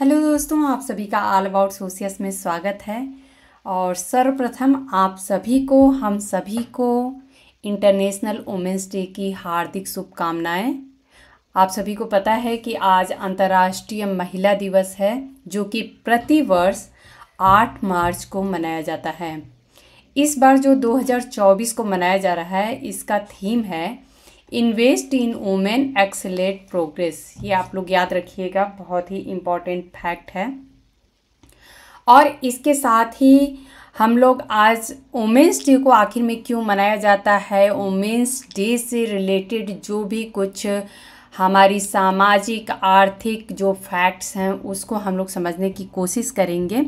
hello दोस्तों आप सभी का ऑल अबाउट सोशियस में स्वागत है और सर्वप्रथम आप सभी को हम सभी को इंटरनेशनल वुमेंस डे की हार्दिक शुभकामनाएं आप सभी को पता है कि आज अंतर्राष्ट्रीय महिला दिवस है जो कि प्रति वर्ष आठ मार्च को मनाया जाता है इस बार जो 2024 को मनाया जा रहा है इसका थीम है invest in women accelerate progress ये आप लोग याद रखिएगा बहुत ही इम्पॉर्टेंट फैक्ट है और इसके साथ ही हम लोग आज वोमेंस डे को आखिर में क्यों मनाया जाता है वोमेंस डे से रिलेटेड जो भी कुछ हमारी सामाजिक आर्थिक जो फैक्ट्स हैं उसको हम लोग समझने की कोशिश करेंगे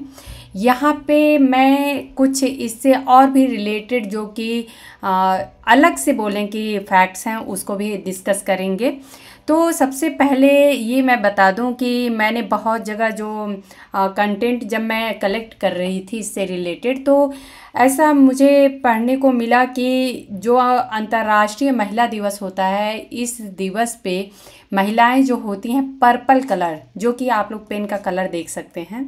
यहाँ पे मैं कुछ इससे और भी रिलेटेड जो कि अलग से बोलें कि फैक्ट्स हैं उसको भी डिस्कस करेंगे तो सबसे पहले ये मैं बता दूं कि मैंने बहुत जगह जो कंटेंट जब मैं कलेक्ट कर रही थी इससे रिलेटेड तो ऐसा मुझे पढ़ने को मिला कि जो अंतर्राष्ट्रीय महिला दिवस होता है इस दिवस पे महिलाएं जो होती हैं पर्पल कलर जो कि आप लोग पेन का कलर देख सकते हैं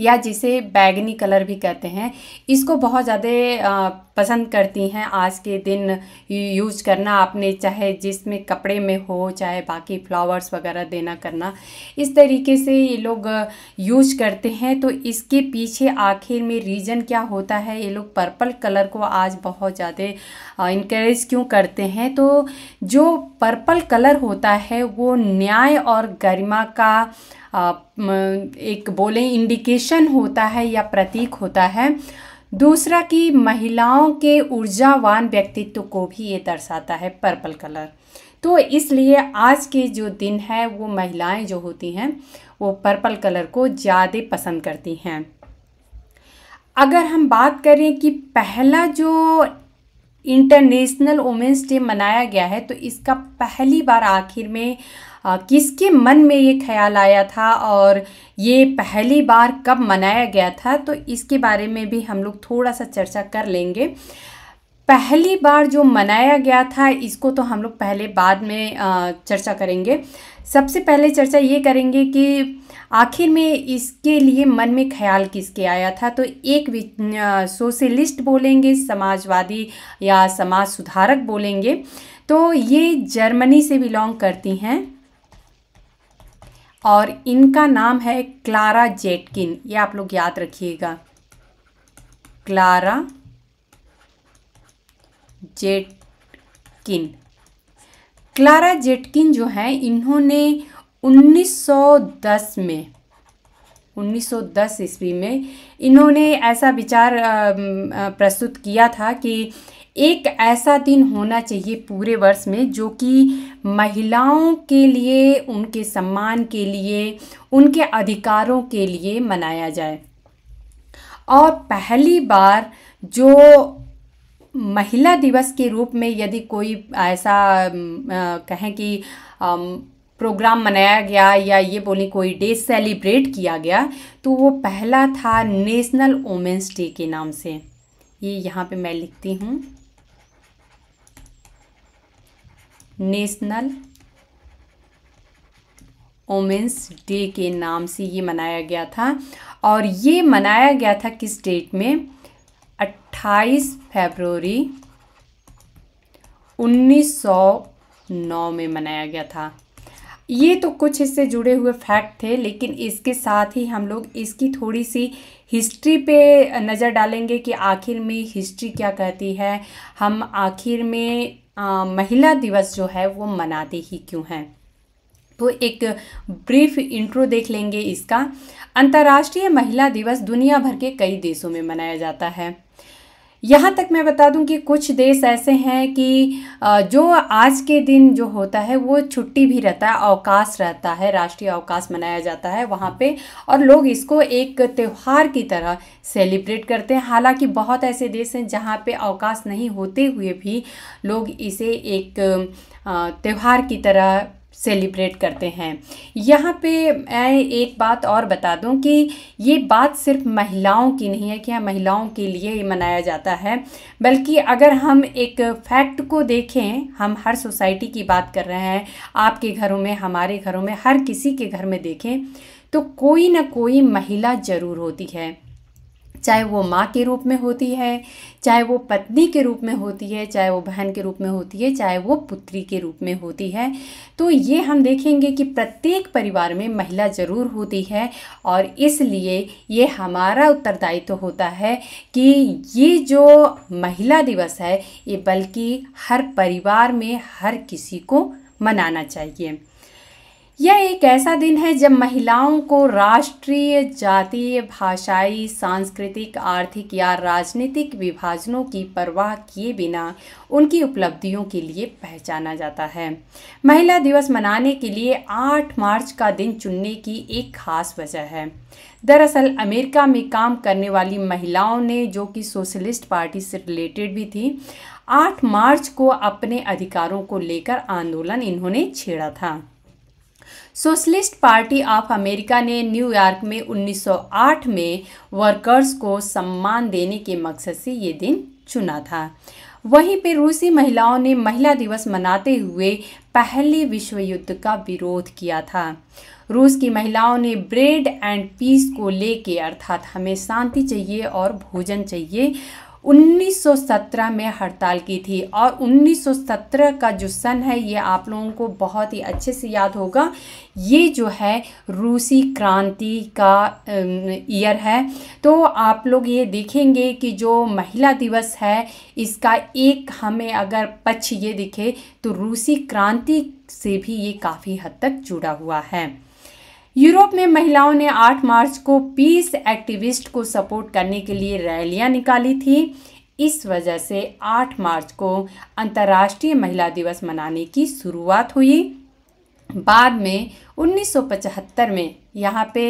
या जिसे बैगनी कलर भी कहते हैं इसको बहुत ज़्यादा पसंद करती हैं आज के दिन यूज करना आपने चाहे जिसमें कपड़े में हो चाहे बाकी फ्लावर्स वगैरह देना करना इस तरीके से ये लोग यूज करते हैं तो इसके पीछे आखिर में रीज़न क्या होता है ये लोग पर्पल कलर को आज बहुत ज़्यादा इनक्रेज क्यों करते हैं तो जो पर्पल कलर होता है वो न्याय और गरिमा का एक बोले इंडिकेशन होता है या प्रतीक होता है दूसरा कि महिलाओं के ऊर्जावान व्यक्तित्व को भी ये दर्शाता है पर्पल कलर तो इसलिए आज के जो दिन है वो महिलाएं जो होती हैं वो पर्पल कलर को ज़्यादा पसंद करती हैं अगर हम बात करें कि पहला जो इंटरनेशनल वुमेंस डे मनाया गया है तो इसका पहली बार आखिर में किसके मन में ये ख्याल आया था और ये पहली बार कब मनाया गया था तो इसके बारे में भी हम लोग थोड़ा सा चर्चा कर लेंगे पहली बार जो मनाया गया था इसको तो हम लोग पहले बाद में चर्चा करेंगे सबसे पहले चर्चा ये करेंगे कि आखिर में इसके लिए मन में ख्याल किसके आया था तो एक सोशलिस्ट बोलेंगे समाजवादी या समाज सुधारक बोलेंगे तो ये जर्मनी से बिलोंग करती हैं और इनका नाम है क्लारा जेटकिन ये आप लोग याद रखिएगा क्लारा जेटकिन क्लारा जेटकिन जो हैं इन्होंने 1910 में 1910 ईस्वी में इन्होंने ऐसा विचार प्रस्तुत किया था कि एक ऐसा दिन होना चाहिए पूरे वर्ष में जो कि महिलाओं के लिए उनके सम्मान के लिए उनके अधिकारों के लिए मनाया जाए और पहली बार जो महिला दिवस के रूप में यदि कोई ऐसा कहें कि प्रोग्राम मनाया गया या ये बोलें कोई डे सेलिब्रेट किया गया तो वो पहला था नेशनल वोमेंस डे के नाम से ये यहाँ पे मैं लिखती हूँ नेशनल ओमेंस डे के नाम से ये मनाया गया था और ये मनाया गया था किस डेट में 28 फरवरी 1909 में मनाया गया था ये तो कुछ इससे जुड़े हुए फैक्ट थे लेकिन इसके साथ ही हम लोग इसकी थोड़ी सी हिस्ट्री पे नज़र डालेंगे कि आखिर में हिस्ट्री क्या कहती है हम आखिर में महिला दिवस जो है वो मनाते ही क्यों हैं तो एक ब्रीफ इंट्रो देख लेंगे इसका अंतर्राष्ट्रीय महिला दिवस दुनिया भर के कई देशों में मनाया जाता है यहाँ तक मैं बता दूं कि कुछ देश ऐसे हैं कि जो आज के दिन जो होता है वो छुट्टी भी रहता है अवकाश रहता है राष्ट्रीय अवकाश मनाया जाता है वहाँ पे और लोग इसको एक त्यौहार की तरह सेलिब्रेट करते हैं हालांकि बहुत ऐसे देश हैं जहाँ पे अवकाश नहीं होते हुए भी लोग इसे एक त्यौहार की तरह सेलिब्रेट करते हैं यहाँ पे मैं एक बात और बता दूं कि ये बात सिर्फ महिलाओं की नहीं है कि यहाँ महिलाओं के लिए ही मनाया जाता है बल्कि अगर हम एक फैक्ट को देखें हम हर सोसाइटी की बात कर रहे हैं आपके घरों में हमारे घरों में हर किसी के घर में देखें तो कोई ना कोई महिला ज़रूर होती है चाहे वो माँ के रूप में होती है चाहे वो पत्नी के रूप में होती है चाहे वो बहन के रूप में होती है चाहे वो पुत्री के रूप में होती है तो ये हम देखेंगे कि प्रत्येक परिवार में महिला ज़रूर होती है और इसलिए ये हमारा उत्तरदायित्व तो होता है कि ये जो महिला दिवस है ये बल्कि हर परिवार में हर किसी को मनाना चाहिए यह एक ऐसा दिन है जब महिलाओं को राष्ट्रीय जातीय भाषाई सांस्कृतिक आर्थिक या राजनीतिक विभाजनों की परवाह किए बिना उनकी उपलब्धियों के लिए पहचाना जाता है महिला दिवस मनाने के लिए 8 मार्च का दिन चुनने की एक खास वजह है दरअसल अमेरिका में काम करने वाली महिलाओं ने जो कि सोशलिस्ट पार्टी से रिलेटेड भी थी 8 मार्च को अपने अधिकारों को लेकर आंदोलन इन्होंने छेड़ा था सोशलिस्ट पार्टी ऑफ अमेरिका ने न्यूयॉर्क में 1908 में वर्कर्स को सम्मान देने के मकसद से ये दिन चुना था वहीं पर रूसी महिलाओं ने महिला दिवस मनाते हुए पहले विश्व युद्ध का विरोध किया था रूस की महिलाओं ने ब्रेड एंड पीस को लेके अर्थात हमें शांति चाहिए और भोजन चाहिए 1917 में हड़ताल की थी और 1917 का जो सन है ये आप लोगों को बहुत ही अच्छे से याद होगा ये जो है रूसी क्रांति का ईयर है तो आप लोग ये देखेंगे कि जो महिला दिवस है इसका एक हमें अगर पक्ष ये दिखे तो रूसी क्रांति से भी ये काफ़ी हद तक जुड़ा हुआ है यूरोप में महिलाओं ने 8 मार्च को पीस एक्टिविस्ट को सपोर्ट करने के लिए रैलियां निकाली थी इस वजह से 8 मार्च को अंतर्राष्ट्रीय महिला दिवस मनाने की शुरुआत हुई बाद में 1975 में यहाँ पे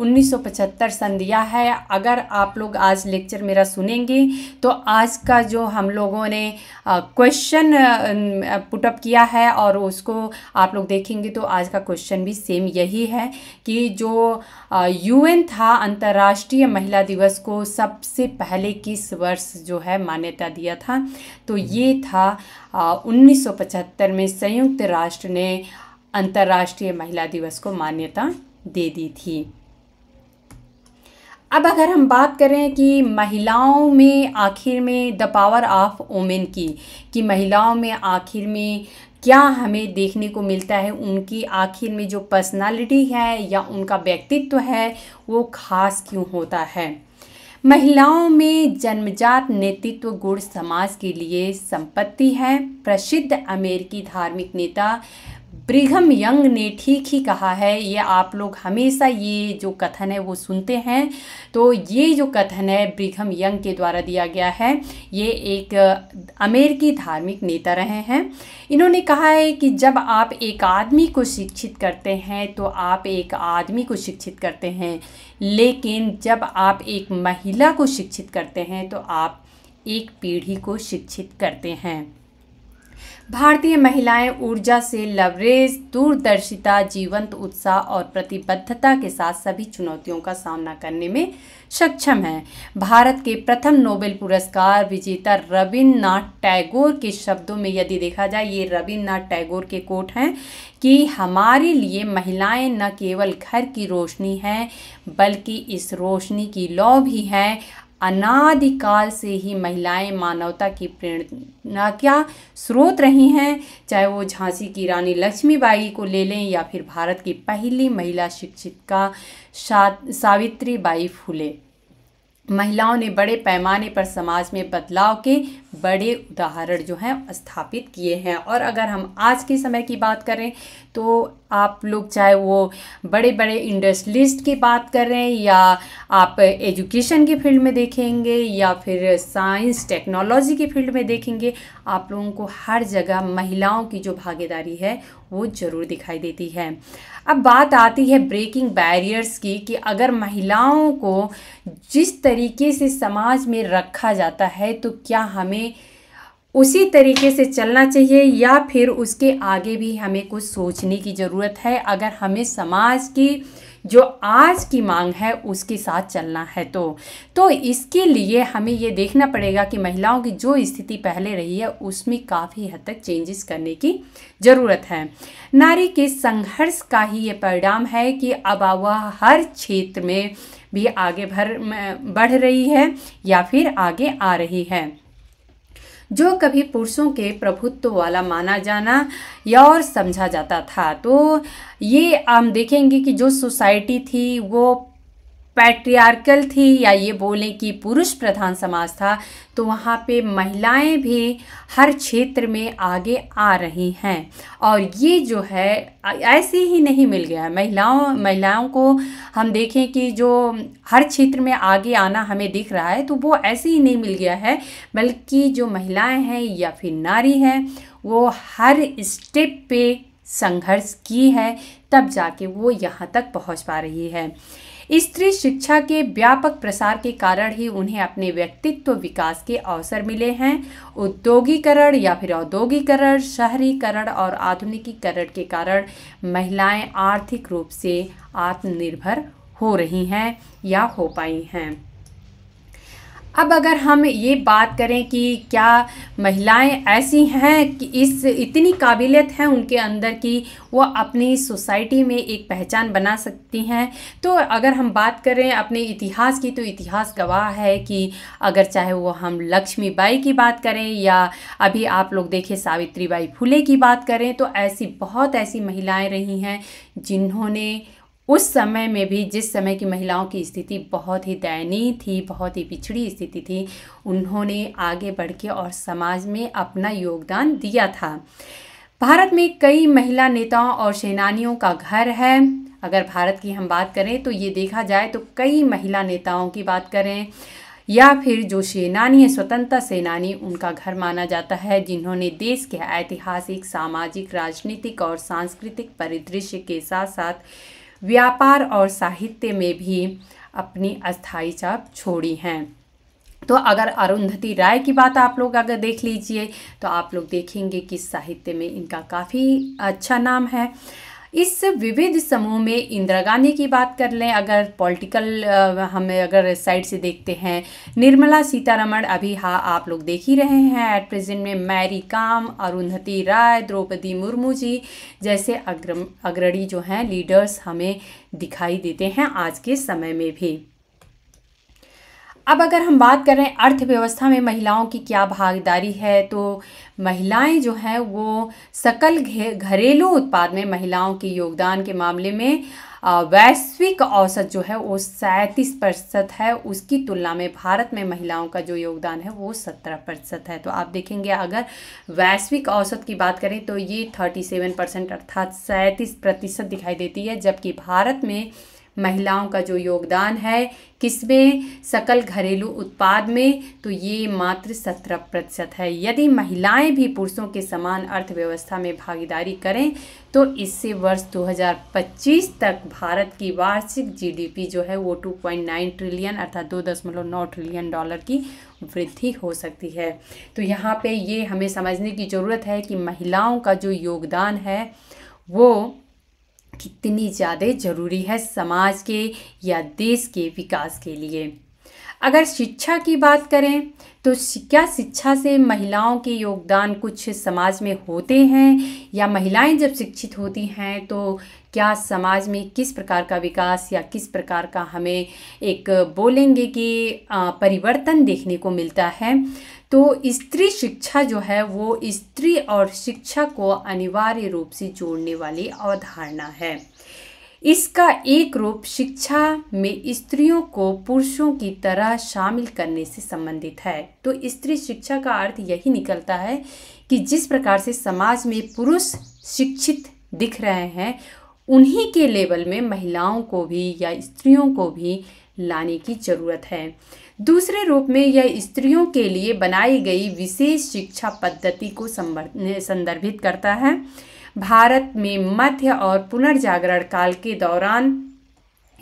1975 सन दिया है अगर आप लोग आज लेक्चर मेरा सुनेंगे तो आज का जो हम लोगों ने क्वेश्चन पुटअप किया है और उसको आप लोग देखेंगे तो आज का क्वेश्चन भी सेम यही है कि जो यूएन था अंतर्राष्ट्रीय महिला दिवस को सबसे पहले किस वर्ष जो है मान्यता दिया था तो ये था आ, 1975 में संयुक्त राष्ट्र ने अंतर्राष्ट्रीय महिला दिवस को मान्यता दे दी थी अब अगर हम बात करें कि महिलाओं में आखिर में द पावर ऑफ वोमेन की कि महिलाओं में आखिर में क्या हमें देखने को मिलता है उनकी आखिर में जो पर्सनालिटी है या उनका व्यक्तित्व है वो खास क्यों होता है महिलाओं में जन्मजात नेतृत्व गुण समाज के लिए संपत्ति है प्रसिद्ध अमेरिकी धार्मिक नेता ब्रिघम यंग ने ठीक ही कहा है ये आप लोग हमेशा ये जो कथन है वो सुनते हैं तो ये जो कथन है ब्रिघम यंग के द्वारा दिया गया है ये एक अमेरिकी धार्मिक नेता रहे हैं इन्होंने कहा है कि जब आप एक आदमी को शिक्षित करते हैं तो आप एक आदमी को शिक्षित करते हैं लेकिन जब आप एक महिला को शिक्षित करते हैं तो आप एक पीढ़ी को शिक्षित करते हैं भारतीय महिलाएं ऊर्जा से लवरेज दूरदर्शिता जीवंत उत्साह और प्रतिबद्धता के साथ सभी चुनौतियों का सामना करने में सक्षम हैं भारत के प्रथम नोबेल पुरस्कार विजेता रविन्द्रनाथ टैगोर के शब्दों में यदि देखा जाए ये रविन्द्रनाथ टैगोर के कोट हैं कि हमारे लिए महिलाएं न केवल घर की रोशनी हैं बल्कि इस रोशनी की लौ भी हैं अनादिकाल से ही महिलाएं मानवता की प्रेरणा क्या स्रोत रही हैं चाहे वो झांसी की रानी लक्ष्मीबाई को ले लें या फिर भारत की पहली महिला का सावित्री बाई फूले महिलाओं ने बड़े पैमाने पर समाज में बदलाव के बड़े उदाहरण जो हैं स्थापित किए हैं और अगर हम आज के समय की बात करें तो आप लोग चाहे वो बड़े बड़े इंडस्ट्रियलिस्ट की बात करें या आप एजुकेशन की फील्ड में देखेंगे या फिर साइंस टेक्नोलॉजी की फील्ड में देखेंगे आप लोगों को हर जगह महिलाओं की जो भागीदारी है वो ज़रूर दिखाई देती है अब बात आती है ब्रेकिंग बैरियर्स की कि अगर महिलाओं को जिस तरीके से समाज में रखा जाता है तो क्या हमें हमें उसी तरीके से चलना चाहिए या फिर उसके आगे भी हमें कुछ सोचने की ज़रूरत है अगर हमें समाज की जो आज की मांग है उसके साथ चलना है तो तो इसके लिए हमें ये देखना पड़ेगा कि महिलाओं की जो स्थिति पहले रही है उसमें काफ़ी हद तक चेंजेस करने की ज़रूरत है नारी के संघर्ष का ही ये परिणाम है कि अब वह हर क्षेत्र में भी आगे भर बढ़ रही है या फिर आगे आ रही है जो कभी पुरुषों के प्रभुत्व वाला माना जाना या और समझा जाता था तो ये हम देखेंगे कि जो सोसाइटी थी वो पैट्रियार्कल थी या ये बोलें कि पुरुष प्रधान समाज था तो वहाँ पे महिलाएं भी हर क्षेत्र में आगे आ रही हैं और ये जो है ऐसे ही नहीं मिल गया महिलाओं महिलाओं को हम देखें कि जो हर क्षेत्र में आगे आना हमें दिख रहा है तो वो ऐसे ही नहीं मिल गया है बल्कि जो महिलाएं हैं या फिर नारी हैं वो हर स्टेप पे संघर्ष की है तब जाके वो यहाँ तक पहुँच पा रही है स्त्री शिक्षा के व्यापक प्रसार के कारण ही उन्हें अपने व्यक्तित्व विकास के अवसर मिले हैं उद्योगीकरण या फिर औद्योगिकरण शहरीकरण और आधुनिकीकरण के कारण महिलाएं आर्थिक रूप से आत्मनिर्भर हो रही हैं या हो पाई हैं अब अगर हम ये बात करें कि क्या महिलाएं ऐसी हैं कि इस इतनी काबिलियत है उनके अंदर कि वो अपनी सोसाइटी में एक पहचान बना सकती हैं तो अगर हम बात करें अपने इतिहास की तो इतिहास गवाह है कि अगर चाहे वो हम लक्ष्मी बाई की बात करें या अभी आप लोग देखें सावित्री बाई फुले की बात करें तो ऐसी बहुत ऐसी महिलाएं रही हैं जिन्होंने उस समय में भी जिस समय की महिलाओं की स्थिति बहुत ही दयनीय थी बहुत ही पिछड़ी स्थिति थी उन्होंने आगे बढ़ के और समाज में अपना योगदान दिया था भारत में कई महिला नेताओं और सेनानियों का घर है अगर भारत की हम बात करें तो ये देखा जाए तो कई महिला नेताओं की बात करें या फिर जो सेनानी है स्वतंत्रता सेनानी उनका घर माना जाता है जिन्होंने देश के ऐतिहासिक सामाजिक राजनीतिक और सांस्कृतिक परिदृश्य के साथ साथ व्यापार और साहित्य में भी अपनी अस्थाई छाप छोड़ी हैं तो अगर अरुंधति राय की बात आप लोग अगर देख लीजिए तो आप लोग देखेंगे कि साहित्य में इनका काफ़ी अच्छा नाम है इस विविध समूह में इंदिरा गांधी की बात कर लें अगर पॉलिटिकल हम अगर साइड से देखते हैं निर्मला सीतारमण अभी हाँ आप लोग देख ही रहे हैं एट प्रेजेंट में मैरी काम अरुंधति राय द्रौपदी मुर्मू जी जैसे अग्र अग्रणी जो हैं लीडर्स हमें दिखाई देते हैं आज के समय में भी अब अगर हम बात करें अर्थव्यवस्था में महिलाओं की क्या भागीदारी है तो महिलाएं जो हैं वो सकल घरेलू उत्पाद में महिलाओं के योगदान के मामले में वैश्विक औसत जो है वो सैंतीस प्रतिशत है उसकी तुलना में भारत में महिलाओं का जो योगदान है वो सत्रह प्रतिशत है तो आप देखेंगे अगर वैश्विक औसत की बात करें तो ये थर्टी सेवन परसेंट अर्थात सैंतीस प्रतिशत दिखाई देती है जबकि भारत में महिलाओं का जो योगदान है किसमें सकल घरेलू उत्पाद में तो ये मात्र सत्रह प्रतिशत है यदि महिलाएं भी पुरुषों के समान अर्थव्यवस्था में भागीदारी करें तो इससे वर्ष 2025 तक भारत की वार्षिक जीडीपी जो है वो 2.9 ट्रिलियन अर्थात दो दशमलव नौ ट्रिलियन डॉलर की वृद्धि हो सकती है तो यहाँ पे ये हमें समझने की ज़रूरत है कि महिलाओं का जो योगदान है वो कितनी ज़्यादा ज़रूरी है समाज के या देश के विकास के लिए अगर शिक्षा की बात करें तो क्या शिक्षा से महिलाओं के योगदान कुछ समाज में होते हैं या महिलाएं जब शिक्षित होती हैं तो क्या समाज में किस प्रकार का विकास या किस प्रकार का हमें एक बोलेंगे कि परिवर्तन देखने को मिलता है तो स्त्री शिक्षा जो है वो स्त्री और शिक्षा को अनिवार्य रूप से जोड़ने वाली अवधारणा है इसका एक रूप शिक्षा में स्त्रियों को पुरुषों की तरह शामिल करने से संबंधित है तो स्त्री शिक्षा का अर्थ यही निकलता है कि जिस प्रकार से समाज में पुरुष शिक्षित दिख रहे हैं उन्हीं के लेवल में महिलाओं को भी या स्त्रियों को भी लाने की ज़रूरत है दूसरे रूप में यह स्त्रियों के लिए बनाई गई विशेष शिक्षा पद्धति को संदर्भित करता है भारत में मध्य और पुनर्जागरण काल के दौरान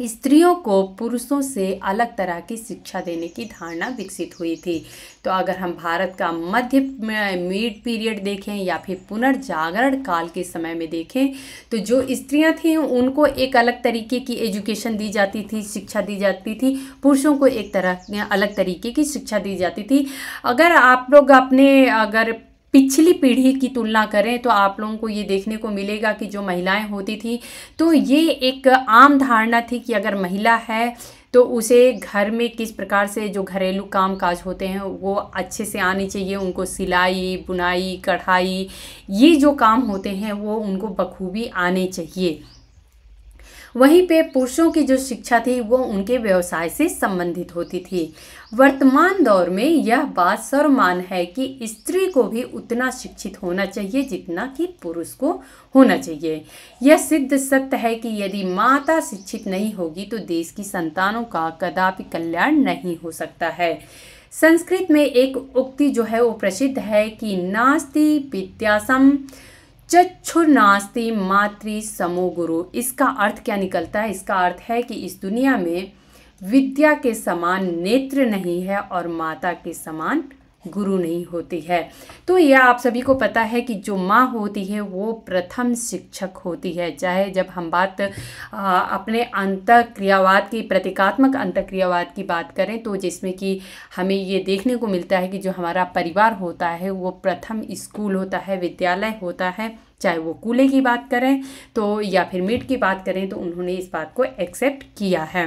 स्त्रियों को पुरुषों से अलग तरह की शिक्षा देने की धारणा विकसित हुई थी तो अगर हम भारत का मध्य मिड पीरियड देखें या फिर पुनर्जागरण काल के समय में देखें तो जो स्त्रियां थीं उनको एक अलग तरीके की एजुकेशन दी जाती थी शिक्षा दी जाती थी पुरुषों को एक तरह अलग तरीके की शिक्षा दी जाती थी अगर आप लोग अपने अगर पिछली पीढ़ी की तुलना करें तो आप लोगों को ये देखने को मिलेगा कि जो महिलाएं होती थी तो ये एक आम धारणा थी कि अगर महिला है तो उसे घर में किस प्रकार से जो घरेलू काम काज होते हैं वो अच्छे से आने चाहिए उनको सिलाई बुनाई कढ़ाई ये जो काम होते हैं वो उनको बखूबी आने चाहिए वहीं पे पुरुषों की जो शिक्षा थी वो उनके व्यवसाय से संबंधित होती थी वर्तमान दौर में यह बात सर्वमान है कि स्त्री को भी उतना शिक्षित होना चाहिए जितना कि पुरुष को होना चाहिए यह सिद्ध सत्य है कि यदि माता शिक्षित नहीं होगी तो देश की संतानों का कदापि कल्याण नहीं हो सकता है संस्कृत में एक उक्ति जो है वो प्रसिद्ध है कि नास्ति विद्यासम चक्षु नास्ति मातृ समो गुरु इसका अर्थ क्या निकलता है इसका अर्थ है कि इस दुनिया में विद्या के समान नेत्र नहीं है और माता के समान गुरु नहीं होती है तो यह आप सभी को पता है कि जो माँ होती है वो प्रथम शिक्षक होती है चाहे जब हम बात आ, अपने अंतक्रियावाद की प्रतीकात्मक अंतक्रियावाद की बात करें तो जिसमें कि हमें ये देखने को मिलता है कि जो हमारा परिवार होता है वो प्रथम स्कूल होता है विद्यालय होता है चाहे वो कूले की बात करें तो या फिर मीट की बात करें तो उन्होंने इस बात को एक्सेप्ट किया है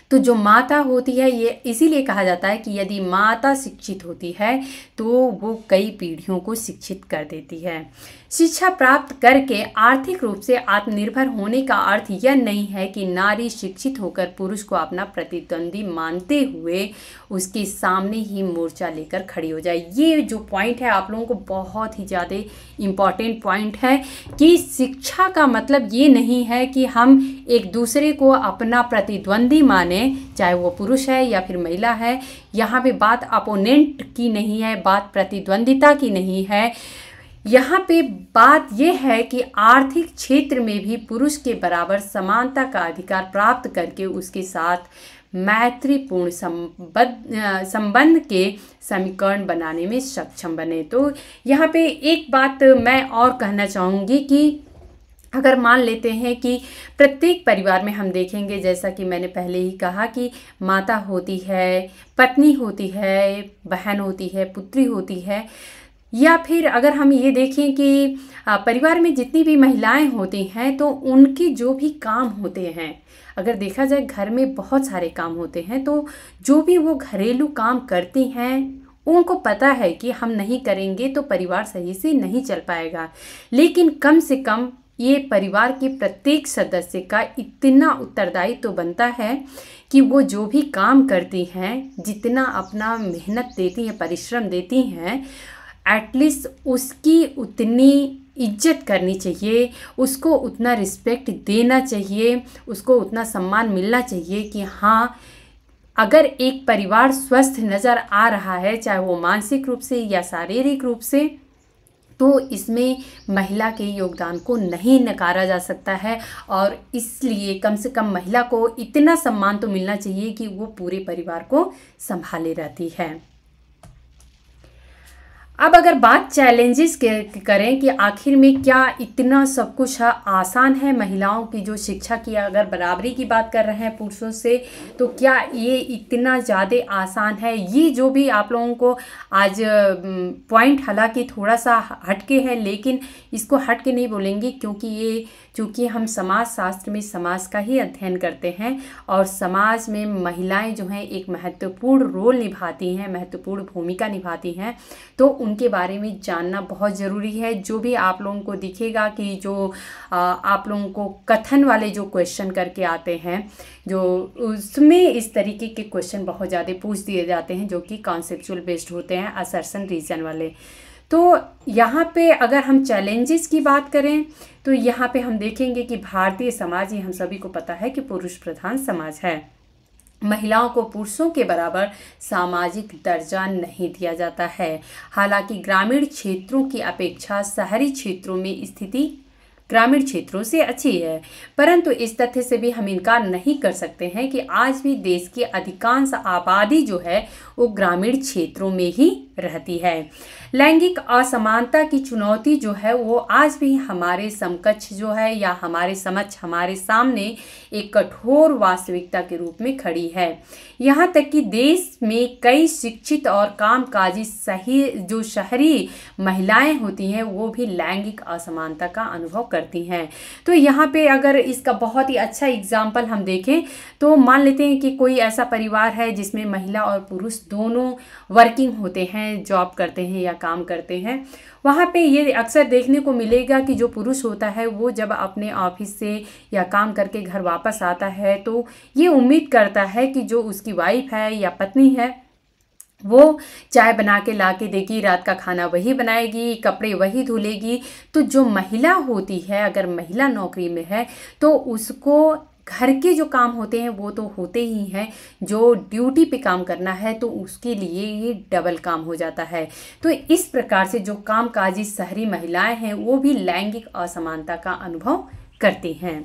तो जो माता होती है ये इसीलिए कहा जाता है कि यदि माता शिक्षित होती है तो वो कई पीढ़ियों को शिक्षित कर देती है शिक्षा प्राप्त करके आर्थिक रूप से आत्मनिर्भर होने का अर्थ यह नहीं है कि नारी शिक्षित होकर पुरुष को अपना प्रतिद्वंदी मानते हुए उसके सामने ही मोर्चा लेकर खड़ी हो जाए ये जो पॉइंट है आप लोगों को बहुत ही ज़्यादा इम्पॉर्टेंट पॉइंट है कि शिक्षा का मतलब ये नहीं है कि हम एक दूसरे को अपना प्रतिद्वंदी माने हैं चाहे वो पुरुष है या फिर महिला है यहाँ पे बात अपोनेंट की नहीं है बात प्रतिद्वंदिता की नहीं है यहाँ पे बात यह है कि आर्थिक क्षेत्र में भी पुरुष के बराबर समानता का अधिकार प्राप्त करके उसके साथ मैत्रीपूर्ण संबंध संबंध के समीकरण बनाने में सक्षम बने तो यहाँ पे एक बात मैं और कहना चाहूँगी कि अगर मान लेते हैं कि प्रत्येक परिवार में हम देखेंगे जैसा कि मैंने पहले ही कहा कि माता होती है पत्नी होती है बहन होती है पुत्री होती है या फिर अगर हम ये देखें कि परिवार में जितनी भी महिलाएं होती हैं तो उनके जो भी काम होते हैं अगर देखा जाए घर में बहुत सारे काम होते हैं तो जो भी वो घरेलू काम करती हैं उनको पता है कि हम नहीं करेंगे तो परिवार सही से नहीं चल पाएगा लेकिन कम से कम ये परिवार के प्रत्येक सदस्य का इतना उत्तरदायित्व तो बनता है कि वो जो भी काम करती हैं जितना अपना मेहनत देती हैं परिश्रम देती हैं एटलीस्ट उसकी उतनी इज्जत करनी चाहिए उसको उतना रिस्पेक्ट देना चाहिए उसको उतना सम्मान मिलना चाहिए कि हाँ अगर एक परिवार स्वस्थ नज़र आ रहा है चाहे वो मानसिक रूप से या शारीरिक रूप से तो इसमें महिला के योगदान को नहीं नकारा जा सकता है और इसलिए कम से कम महिला को इतना सम्मान तो मिलना चाहिए कि वो पूरे परिवार को संभाले रहती है अब अगर बात चैलेंजेस के करें कि आखिर में क्या इतना सब कुछ आसान है महिलाओं की जो शिक्षा की अगर बराबरी की बात कर रहे हैं पुरुषों से तो क्या ये इतना ज़्यादा आसान है ये जो भी आप लोगों को आज पॉइंट हालांकि थोड़ा सा हटके है लेकिन इसको हट के नहीं बोलेंगे क्योंकि ये क्योंकि हम समाज शास्त्र में समाज का ही अध्ययन करते हैं और समाज में महिलाएं जो हैं एक महत्वपूर्ण रोल निभाती हैं महत्वपूर्ण भूमिका निभाती हैं तो उनके बारे में जानना बहुत ज़रूरी है जो भी आप लोगों को दिखेगा कि जो आप लोगों को कथन वाले जो क्वेश्चन करके आते हैं जो उसमें इस तरीके के क्वेश्चन बहुत ज़्यादा पूछ दिए जाते हैं जो कि कॉन्सेप्चुअल बेस्ड होते हैं असरसन रीजन वाले तो यहाँ पे अगर हम चैलेंजेस की बात करें तो यहाँ पे हम देखेंगे कि भारतीय समाज ये हम सभी को पता है कि पुरुष प्रधान समाज है महिलाओं को पुरुषों के बराबर सामाजिक दर्जा नहीं दिया जाता है हालांकि ग्रामीण क्षेत्रों की अपेक्षा शहरी क्षेत्रों में स्थिति ग्रामीण क्षेत्रों से अच्छी है परंतु इस तथ्य से भी हम इनकार नहीं कर सकते हैं कि आज भी देश की अधिकांश आबादी जो है वो ग्रामीण क्षेत्रों में ही रहती है लैंगिक असमानता की चुनौती जो है वो आज भी हमारे समकक्ष जो है या हमारे समक्ष हमारे सामने एक कठोर वास्तविकता के रूप में खड़ी है यहाँ तक कि देश में कई शिक्षित और कामकाजी सही जो शहरी महिलाएं होती हैं वो भी लैंगिक असमानता का अनुभव कर करती हैं तो यहाँ पे अगर इसका बहुत ही अच्छा एग्जाम्पल हम देखें तो मान लेते हैं कि कोई ऐसा परिवार है जिसमें महिला और पुरुष दोनों वर्किंग होते हैं जॉब करते हैं या काम करते हैं वहाँ पे ये अक्सर देखने को मिलेगा कि जो पुरुष होता है वो जब अपने ऑफिस से या काम करके घर वापस आता है तो ये उम्मीद करता है कि जो उसकी वाइफ है या पत्नी है वो चाय बना के ला के देगी रात का खाना वही बनाएगी कपड़े वही धुलेगी तो जो महिला होती है अगर महिला नौकरी में है तो उसको घर के जो काम होते हैं वो तो होते ही हैं जो ड्यूटी पे काम करना है तो उसके लिए ये डबल काम हो जाता है तो इस प्रकार से जो कामकाजी शहरी महिलाएं हैं वो भी लैंगिक असमानता का अनुभव करती हैं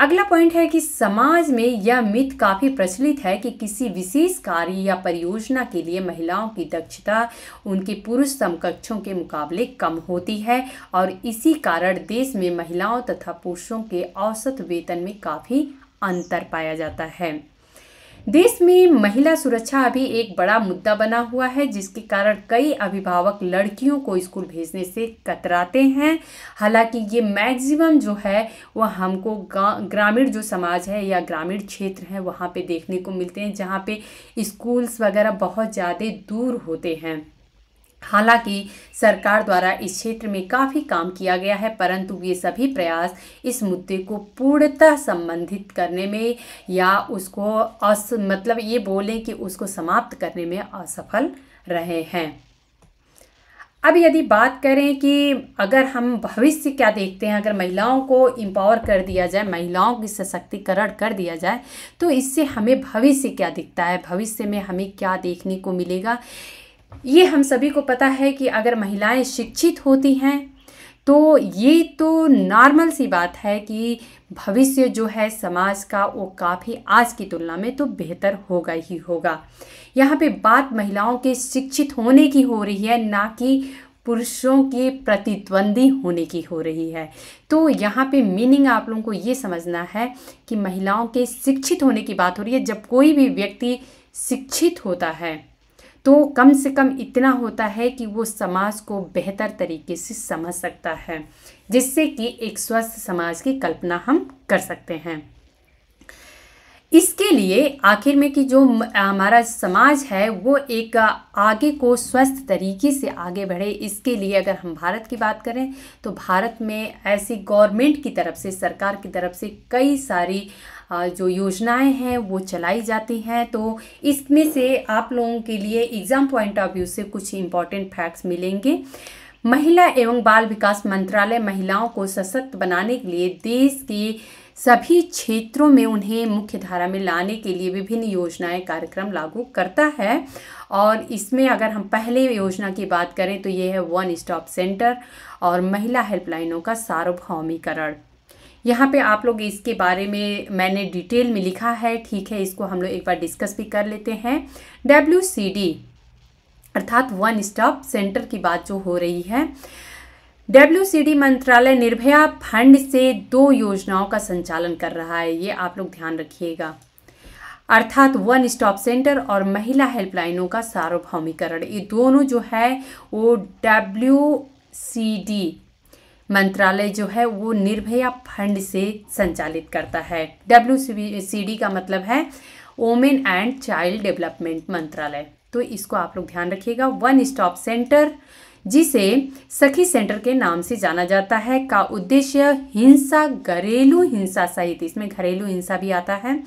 अगला पॉइंट है कि समाज में यह मिथ काफ़ी प्रचलित है कि किसी विशेष कार्य या परियोजना के लिए महिलाओं की दक्षता उनके पुरुष समकक्षों के मुकाबले कम होती है और इसी कारण देश में महिलाओं तथा पुरुषों के औसत वेतन में काफ़ी अंतर पाया जाता है देश में महिला सुरक्षा अभी एक बड़ा मुद्दा बना हुआ है जिसके कारण कई अभिभावक लड़कियों को स्कूल भेजने से कतराते हैं हालांकि ये मैक्सिमम जो है वह हमको ग्रामीण जो समाज है या ग्रामीण क्षेत्र है वहाँ पे देखने को मिलते हैं जहाँ पे स्कूल्स वगैरह बहुत ज़्यादा दूर होते हैं हालांकि सरकार द्वारा इस क्षेत्र में काफ़ी काम किया गया है परंतु ये सभी प्रयास इस मुद्दे को पूर्णतः संबंधित करने में या उसको अस मतलब ये बोलें कि उसको समाप्त करने में असफल रहे हैं अब यदि बात करें कि अगर हम भविष्य क्या देखते हैं अगर महिलाओं को इम्पावर कर दिया जाए महिलाओं की सशक्तिकरण कर दिया जाए तो इससे हमें भविष्य क्या दिखता है भविष्य में हमें क्या देखने को मिलेगा ये हम सभी को पता है कि अगर महिलाएं शिक्षित होती हैं तो ये तो नॉर्मल सी बात है कि भविष्य जो है समाज का वो काफ़ी आज की तुलना में तो बेहतर होगा ही होगा यहाँ पे बात महिलाओं के शिक्षित होने की हो रही है ना कि पुरुषों के प्रतिद्वंदी होने की हो रही है तो यहाँ पे मीनिंग आप लोगों को ये समझना है कि महिलाओं के शिक्षित होने की बात हो रही है जब कोई भी व्यक्ति शिक्षित होता है तो कम से कम इतना होता है कि वो समाज को बेहतर तरीके से समझ सकता है जिससे कि एक स्वस्थ समाज की कल्पना हम कर सकते हैं इसके लिए आखिर में कि जो हमारा समाज है वो एक आगे को स्वस्थ तरीके से आगे बढ़े इसके लिए अगर हम भारत की बात करें तो भारत में ऐसी गवर्नमेंट की तरफ से सरकार की तरफ से कई सारी जो योजनाएं हैं वो चलाई जाती हैं तो इसमें से आप लोगों के लिए एग्ज़ाम पॉइंट ऑफ व्यू से कुछ इम्पॉर्टेंट फैक्ट्स मिलेंगे महिला एवं बाल विकास मंत्रालय महिलाओं को सशक्त बनाने के लिए देश के सभी क्षेत्रों में उन्हें मुख्य धारा में लाने के लिए विभिन्न योजनाएं कार्यक्रम लागू करता है और इसमें अगर हम पहले योजना की बात करें तो ये है वन स्टॉप सेंटर और महिला हेल्पलाइनों का सार्वभौमिकरण यहाँ पे आप लोग इसके बारे में मैंने डिटेल में लिखा है ठीक है इसको हम लोग एक बार डिस्कस भी कर लेते हैं डब्ल्यू अर्थात वन स्टॉप सेंटर की बात जो हो रही है डब्ल्यू मंत्रालय निर्भया फंड से दो योजनाओं का संचालन कर रहा है ये आप लोग ध्यान रखिएगा अर्थात वन स्टॉप सेंटर और महिला हेल्पलाइनों का सार्वभौमिकरण ये दोनों जो है वो डब्ल्यू सी डी मंत्रालय जो है वो निर्भया फंड से संचालित करता है डब्ल्यू का मतलब है वोमेन एंड चाइल्ड डेवलपमेंट मंत्रालय तो इसको आप लोग ध्यान रखिएगा वन स्टॉप सेंटर जिसे सखी सेंटर के नाम से जाना जाता है का उद्देश्य हिंसा घरेलू हिंसा सहित इसमें घरेलू हिंसा भी आता है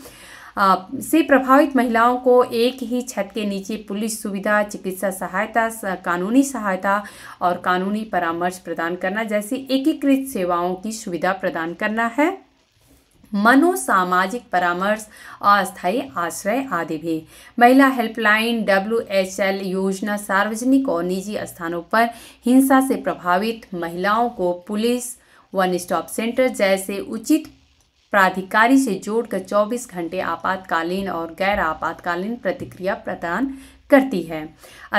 से प्रभावित महिलाओं को एक ही छत के नीचे पुलिस सुविधा चिकित्सा सहायता कानूनी सहायता और कानूनी परामर्श प्रदान करना जैसी एकीकृत सेवाओं की सुविधा प्रदान करना है मनोसामाजिक परामर्श अस्थायी आश्रय आदि भी महिला हेल्पलाइन डब्ल्यू एच एल योजना सार्वजनिक और निजी स्थानों पर हिंसा से प्रभावित महिलाओं को पुलिस वन स्टॉप सेंटर जैसे उचित प्राधिकारी से जोड़कर 24 घंटे आपातकालीन और गैर आपातकालीन प्रतिक्रिया प्रदान करती है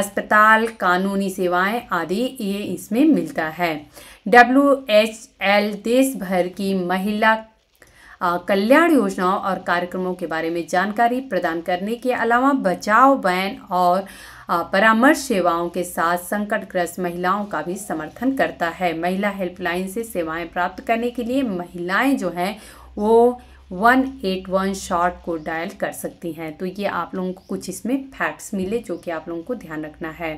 अस्पताल कानूनी सेवाएं आदि ये इसमें मिलता है डब्ल्यू एच एल देश भर की महिला कल्याण योजनाओं और कार्यक्रमों के बारे में जानकारी प्रदान करने के अलावा बचाव वैन और परामर्श सेवाओं के साथ संकटग्रस्त महिलाओं का भी समर्थन करता है महिला हेल्पलाइन से सेवाएं प्राप्त करने के लिए महिलाएं जो हैं वो वन एट वन शॉर्ट को डायल कर सकती हैं तो ये आप लोगों को कुछ इसमें फैक्ट्स मिले जो कि आप लोगों को ध्यान रखना है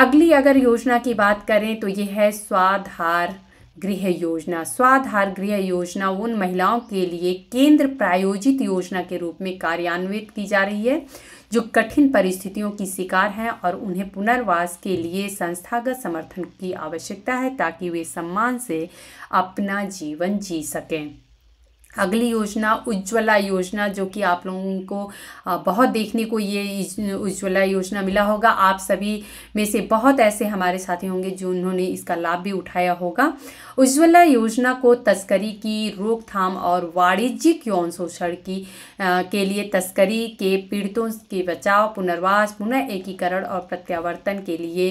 अगली अगर योजना की बात करें तो ये है स्वाधार गृह योजना स्वाधार गृह योजना उन महिलाओं के लिए केंद्र प्रायोजित योजना के रूप में कार्यान्वित की जा रही है जो कठिन परिस्थितियों की शिकार हैं और उन्हें पुनर्वास के लिए संस्थागत समर्थन की आवश्यकता है ताकि वे सम्मान से अपना जीवन जी सकें अगली योजना उज्ज्वला योजना जो कि आप लोगों को बहुत देखने को ये उज्ज्वला योजना मिला होगा आप सभी में से बहुत ऐसे हमारे साथी होंगे जो उन्होंने इसका लाभ भी उठाया होगा उज्ज्वला योजना को तस्करी की रोकथाम और वाणिज्यिक यौन शोषण की आ, के लिए तस्करी के पीड़ितों के बचाव पुनर्वास पुनः एकीकरण और प्रत्यावर्तन के लिए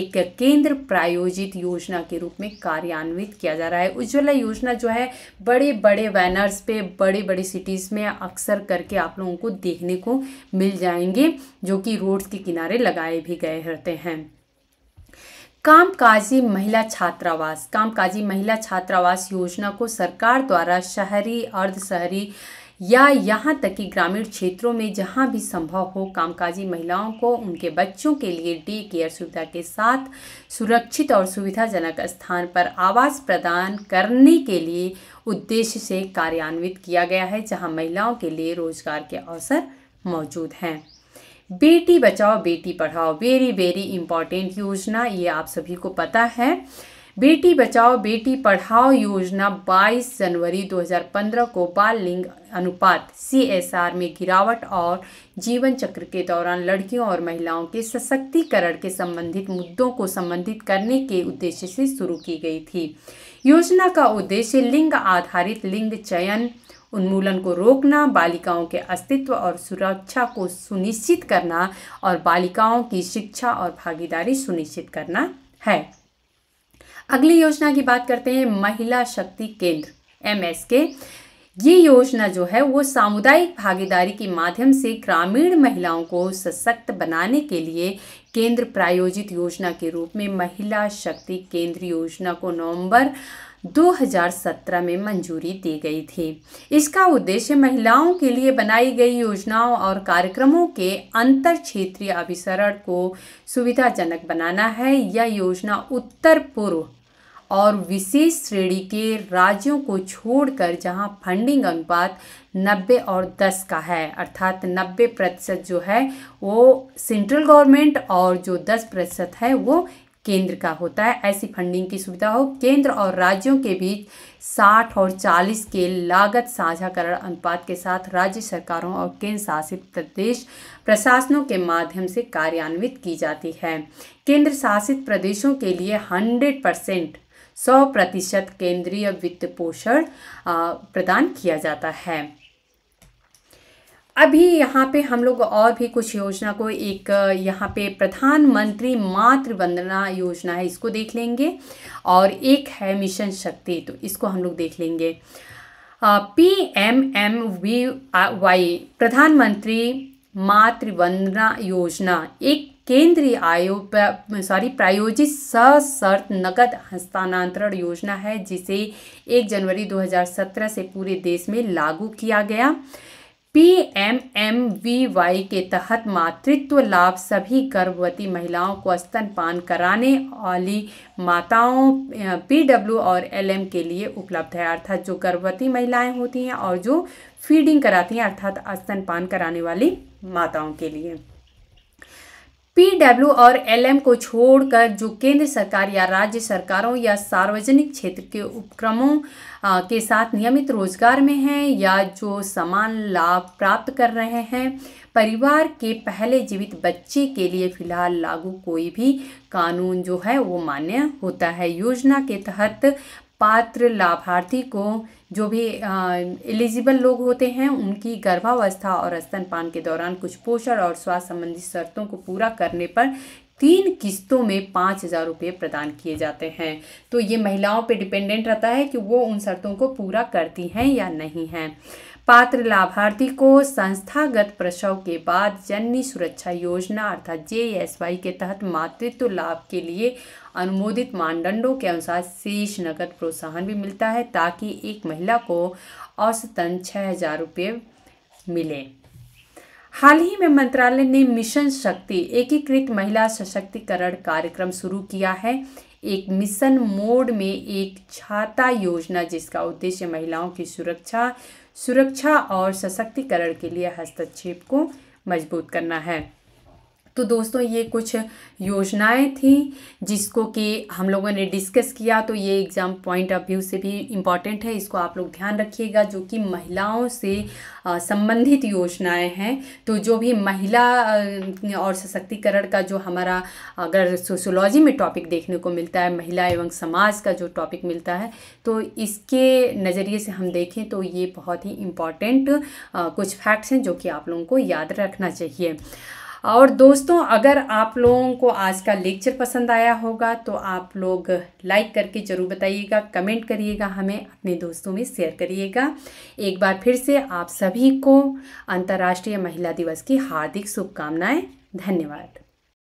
एक केंद्र प्रायोजित योजना के रूप में कार्यान्वित किया जा रहा है उज्ज्वला योजना जो है बड़े बड़े बैनर बैनर्स पे बड़े बड़े सिटीज़ में अक्सर करके आप लोगों को देखने को मिल जाएंगे जो कि रोड्स के किनारे लगाए भी गए रहते हैं कामकाजी महिला छात्रावास कामकाजी महिला छात्रावास योजना को सरकार द्वारा शहरी अर्ध शहरी या यहाँ तक कि ग्रामीण क्षेत्रों में जहाँ भी संभव हो कामकाजी महिलाओं को उनके बच्चों के लिए डे केयर सुविधा के साथ सुरक्षित और सुविधाजनक स्थान पर आवास प्रदान करने के लिए उद्देश्य से कार्यान्वित किया गया है जहाँ महिलाओं के लिए रोजगार के अवसर मौजूद हैं बेटी बचाओ बेटी पढ़ाओ वेरी वेरी इम्पॉर्टेंट योजना ये आप सभी को पता है बेटी बचाओ बेटी पढ़ाओ योजना 22 जनवरी 2015 को बाल लिंग अनुपात आर में गिरावट और जीवन चक्र के दौरान लड़कियों और महिलाओं के सशक्तिकरण के संबंधित मुद्दों को संबंधित करने के उद्देश्य से शुरू की गई थी योजना का उद्देश्य लिंग आधारित लिंग चयन उन्मूलन को रोकना बालिकाओं के अस्तित्व और सुरक्षा को सुनिश्चित करना और बालिकाओं की शिक्षा और भागीदारी सुनिश्चित करना है अगली योजना की बात करते हैं महिला शक्ति केंद्र एम के ये योजना जो है वो सामुदायिक भागीदारी के माध्यम से ग्रामीण महिलाओं को सशक्त बनाने के लिए केंद्र प्रायोजित योजना के रूप में महिला शक्ति केंद्र योजना को नवंबर 2017 में मंजूरी दी गई थी इसका उद्देश्य महिलाओं के लिए बनाई गई योजनाओं और कार्यक्रमों के अंतर क्षेत्रीय अभिसरण को सुविधाजनक बनाना है यह योजना उत्तर पूर्व और विशेष श्रेणी के राज्यों को छोड़कर जहां फंडिंग अनुपात 90 और 10 का है अर्थात 90 प्रतिशत जो है वो सेंट्रल गवर्नमेंट और जो 10 प्रतिशत है वो केंद्र का होता है ऐसी फंडिंग की सुविधा हो केंद्र और राज्यों के बीच 60 और 40 के लागत साझाकरण अनुपात के साथ राज्य सरकारों और केंद्र शासित प्रदेश प्रशासनों के माध्यम से कार्यान्वित की जाती है केंद्र शासित प्रदेशों के लिए 100 परसेंट सौ प्रतिशत केंद्रीय वित्त पोषण प्रदान किया जाता है अभी यहाँ पे हम लोग और भी कुछ योजना को एक यहाँ पे प्रधानमंत्री मातृ वंदना योजना है इसको देख लेंगे और एक है मिशन शक्ति तो इसको हम लोग देख लेंगे P M M V Y प्रधानमंत्री मातृ वंदना योजना एक केंद्रीय आयोग सॉरी प्रायोजित सशर्त नकद हस्तांतरण योजना है जिसे 1 जनवरी 2017 से पूरे देश में लागू किया गया पी के तहत मातृत्व लाभ सभी गर्भवती महिलाओं को स्तनपान कराने वाली माताओं पी और एल के लिए उपलब्ध है अर्थात जो गर्भवती महिलाएं होती हैं और जो फीडिंग कराती हैं अर्थात स्तनपान कराने वाली माताओं के लिए पीडब्ल्यू और एलएम को छोड़कर जो केंद्र सरकार या राज्य सरकारों या सार्वजनिक क्षेत्र के उपक्रमों के साथ नियमित रोजगार में हैं या जो समान लाभ प्राप्त कर रहे हैं परिवार के पहले जीवित बच्चे के लिए फिलहाल लागू कोई भी कानून जो है वो मान्य होता है योजना के तहत पात्र लाभार्थी को जो भी एलिजिबल लोग होते हैं उनकी गर्भावस्था और स्तनपान के दौरान कुछ पोषण और स्वास्थ्य संबंधी शर्तों को पूरा करने पर तीन किस्तों में पाँच हज़ार रुपये प्रदान किए जाते हैं तो ये महिलाओं पे डिपेंडेंट रहता है कि वो उन शर्तों को पूरा करती हैं या नहीं हैं पात्र लाभार्थी को संस्थागत प्रसव के बाद जन्य सुरक्षा योजना अर्थात जे के तहत मातृत्व लाभ के लिए अनुमोदित मानदंडों के अनुसार शेष नकद प्रोत्साहन भी मिलता है ताकि एक महिला को औसतन छः हज़ार रुपये मिले हाल ही में मंत्रालय ने मिशन शक्ति एकीकृत महिला सशक्तिकरण कार्यक्रम शुरू किया है एक मिशन मोड में एक छाता योजना जिसका उद्देश्य महिलाओं की सुरक्षा सुरक्षा और सशक्तिकरण के लिए हस्तक्षेप को मजबूत करना है तो दोस्तों ये कुछ योजनाएं थी जिसको कि हम लोगों ने डिस्कस किया तो ये एग्ज़ाम पॉइंट ऑफ व्यू से भी इम्पॉर्टेंट है इसको आप लोग ध्यान रखिएगा जो कि महिलाओं से संबंधित योजनाएं हैं तो जो भी महिला और सशक्तिकरण का जो हमारा अगर सोशोलॉजी में टॉपिक देखने को मिलता है महिला एवं समाज का जो टॉपिक मिलता है तो इसके नज़रिए से हम देखें तो ये बहुत ही इम्पॉर्टेंट कुछ फैक्ट्स हैं जो कि आप लोगों को याद रखना चाहिए और दोस्तों अगर आप लोगों को आज का लेक्चर पसंद आया होगा तो आप लोग लाइक करके ज़रूर बताइएगा कमेंट करिएगा हमें अपने दोस्तों में शेयर करिएगा एक बार फिर से आप सभी को अंतर्राष्ट्रीय महिला दिवस की हार्दिक शुभकामनाएँ धन्यवाद